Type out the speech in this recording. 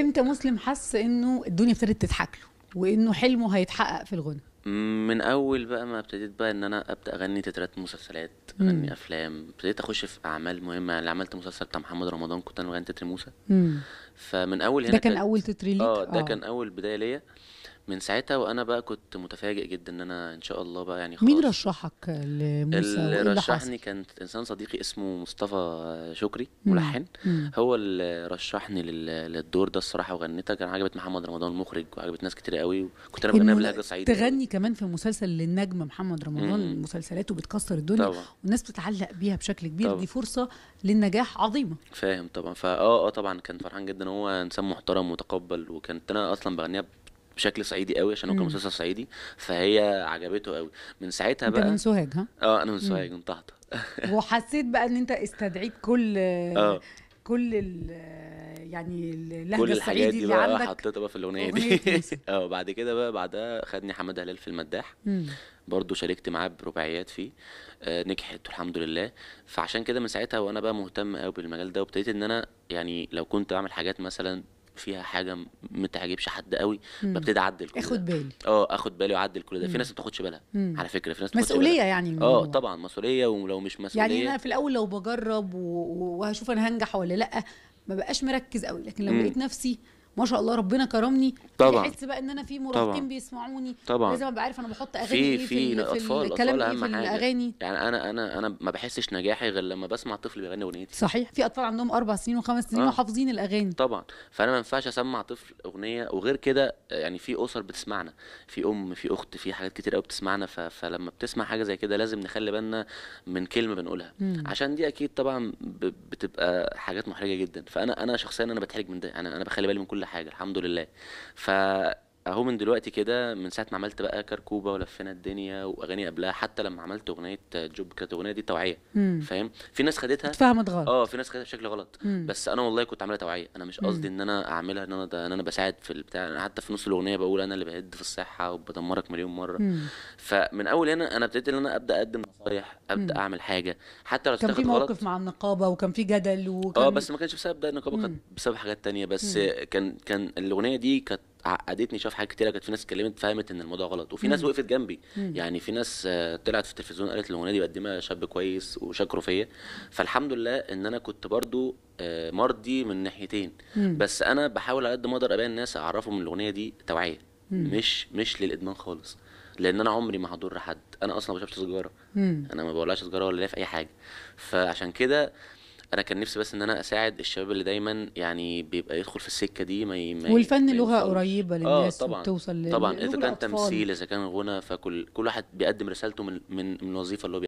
امتى مسلم حس انه الدنيا ابتدت تضحك له وانه حلمه هيتحقق في الغنى من اول بقى ما ابتديت بقى ان انا ابدا اغني تترات مسلسلات اغني افلام ابتديت اخش في اعمال مهمه يعني عملت مسلسل بتاع محمد رمضان كنت انا بغني تتر موسى مم. فمن اول هنا ده كان اول تتر اه ده آه. كان اول بدايه ليا من ساعتها وانا بقى كنت متفاجئ جدا ان انا ان شاء الله بقى يعني خلاص مين رشحك لموسى اللي, رشحني كان انسان صديقي اسمه مصطفى شكري ملحن هو اللي رشحني للدور ده الصراحه وغنيتها كان عجبت محمد رمضان المخرج وعجبت ناس كتير قوي وكنت انا بغنيها بلهجه صعيدي تغني يعني. كمان في مسلسل للنجم محمد رمضان مسلسلاته بتكسر الدنيا طبعا. والناس بتتعلق بيها بشكل كبير طبعا. دي فرصه للنجاح عظيمه فاهم طبعا فاه اه طبعا كان فرحان جدا ان هو انسان محترم متقبل وكانت انا اصلا بغنيها بشكل صعيدي قوي عشان هو كان مسلسل صعيدي فهي عجبته قوي من ساعتها بقى من سوهاج ها اه انا من سوهاج من طهطه وحسيت بقى ان انت استدعيت كل آه. كل ال يعني اللهجه كل الحاجات دي اللي بقى حطيتها بقى في الاغنيه دي اه بعد كده بقى بعدها خدني حماده هلال في المداح برضه شاركت معاه برباعيات فيه آه نجحت الحمد لله فعشان كده من ساعتها وانا بقى مهتم قوي بالمجال ده وابتديت ان انا يعني لو كنت اعمل حاجات مثلا فيها حاجه ما تعجبش حد قوي ببتدي اعدل كل اخد بالي اه اخد بالي واعدل كل ده في ناس ما بتاخدش بالها على فكره في ناس مسؤوليه يعني اه طبعا مسؤوليه ولو مش مسؤوليه يعني انا في الاول لو بجرب وهشوف انا هنجح ولا لا ما بقاش مركز قوي لكن لو لقيت نفسي ما شاء الله ربنا كرمني طبعا بحس بقى ان انا في مراهقين بيسمعوني طبعا لازم ابقى عارف انا بحط اغاني في إيه في, الاطفال الكلام إيه اهم في الاغاني يعني انا انا انا ما بحسش نجاحي غير لما بسمع طفل بيغني اغنيتي صحيح في اطفال عندهم اربع سنين وخمس سنين آه. وحافظين الاغاني طبعا فانا ما ينفعش اسمع طفل اغنيه وغير كده يعني في اسر بتسمعنا في ام في اخت في حاجات كتير قوي بتسمعنا فلما بتسمع حاجه زي كده لازم نخلي بالنا من كلمه بنقولها مم. عشان دي اكيد طبعا بتبقى حاجات محرجه جدا فانا انا شخصيا انا بتحرج من ده انا يعني انا بخلي بالي من كل حاجه الحمد لله ف اهو من دلوقتي كده من ساعه ما عملت بقى كركوبه ولفينا الدنيا واغاني قبلها حتى لما عملت اغنيه جوب كانت الاغنيه دي توعيه فاهم في ناس خدتها اتفهمت غلط اه في ناس خدتها بشكل غلط مم. بس انا والله كنت عاملها توعيه انا مش قصدي ان انا اعملها ان انا ده ان انا بساعد في البتاع انا حتى في نص الاغنيه بقول انا اللي بهد في الصحه وبدمرك مليون مره مم. فمن اول هنا انا ابتديت ان انا ابدا اقدم نصايح ابدا مم. اعمل حاجه حتى لو كان في موقف مع النقابه وكان في جدل وكان اه بس ما كانش بسبب ده النقابه كانت بسبب حاجات تانية بس مم. كان كان الاغنيه دي كانت عقدتني شاف حاجات كتيره كانت في ناس اتكلمت فهمت ان الموضوع غلط وفي ناس وقفت جنبي يعني في ناس آه، طلعت في التلفزيون قالت الاغنيه دي بقدمها شاب كويس وشكروا فيا فالحمد لله ان انا كنت برضو آه، مرضي من ناحيتين بس انا بحاول على قد ما اقدر ابين الناس اعرفهم الاغنيه دي توعيه مش مش للادمان خالص لان انا عمري ما هضر حد انا اصلا ما بشربش سيجاره انا ما بولعش سيجاره ولا ليا في اي حاجه فعشان كده انا كان نفسي بس ان انا اساعد الشباب اللي دايما يعني بيبقى يدخل في السكه دي ما ي... ما والفن لغه قريبه آه، للناس آه طبعا طبعا اذا كان تمثيل اذا كان غنى فكل كل واحد بيقدم رسالته من من, من الوظيفه اللي هو